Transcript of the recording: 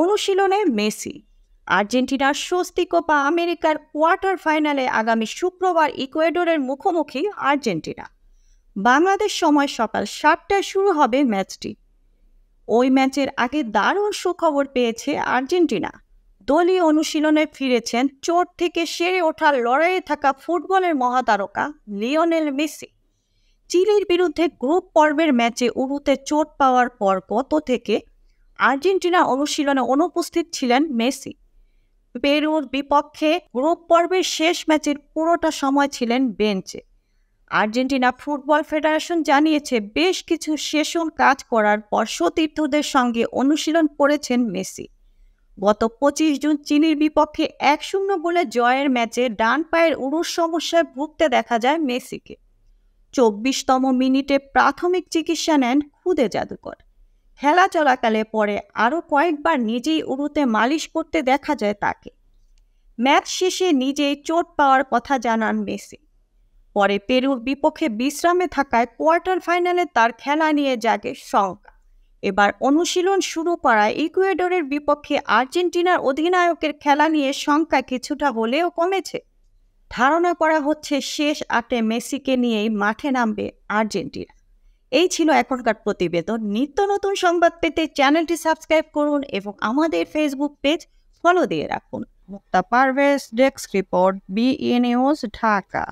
অনুশীলনে মেসি আর্জেন্টিনার স্বস্তি কোপা আমেরিকার কোয়ার্টার ফাইনালে আগামী শুক্রবার ইকুয়েডরের মুখোমুখি আর্জেন্টিনা বাংলাদেশ সময় সকাল সাতটায় শুরু হবে ম্যাচটি ওই ম্যাচের আগে দারুণ সুখবর পেয়েছে আর্জেন্টিনা দলীয় অনুশীলনে ফিরেছেন চোট থেকে সেরে ওঠার লড়াইয়ে থাকা ফুটবলের মহাতারকা লিওনেল মেসি চিলির বিরুদ্ধে গ্রুপ পর্বের ম্যাচে উরুতে চোট পাওয়ার পর গত থেকে আর্জেন্টিনা অনুশীলনে অনুপস্থিত ছিলেন মেসি পেরুর বিপক্ষে গ্রুপ পর্বের শেষ ম্যাচের পুরোটা সময় ছিলেন বেঞ্চে আর্জেন্টিনা ফুটবল ফেডারেশন জানিয়েছে বেশ কিছু সেশন কাজ করার পর সতীর্থদের সঙ্গে অনুশীলন করেছেন মেসি গত পঁচিশ জুন চীনের বিপক্ষে এক শূন্য বলে জয়ের ম্যাচে ডান পায়ের উরুর সমস্যায় ভুগতে দেখা যায় মেসিকে চব্বিশতম মিনিটে প্রাথমিক চিকিৎসা নেন খুদে জাদুকর খেলা চলাকালে পরে আরও কয়েকবার নিজেই উড়ুতে মালিশ করতে দেখা যায় তাকে ম্যাচ শেষে নিজেই চোট পাওয়ার কথা জানান মেসি পরে পেরুর বিপক্ষে বিশ্রামে থাকায় কোয়ার্টার ফাইনালে তার খেলা নিয়ে জাগে শঙ্কা এবার অনুশীলন শুরু করায় ইকুয়েডরের বিপক্ষে আর্জেন্টিনার অধিনায়কের খেলা নিয়ে শঙ্কা কিছুটা হলেও কমেছে ধারণা করা হচ্ছে শেষ আটে মেসিকে নিয়েই মাঠে নামবে আর্জেন্টিনা এই ছিল এখনকার প্রতিবেদন নিত্য নতুন সংবাদ পেতে চ্যানেলটি সাবস্ক্রাইব করুন এবং আমাদের ফেসবুক পেজ ফলো দিয়ে রাখুন Mukta Parvez desk report BNS Dhaka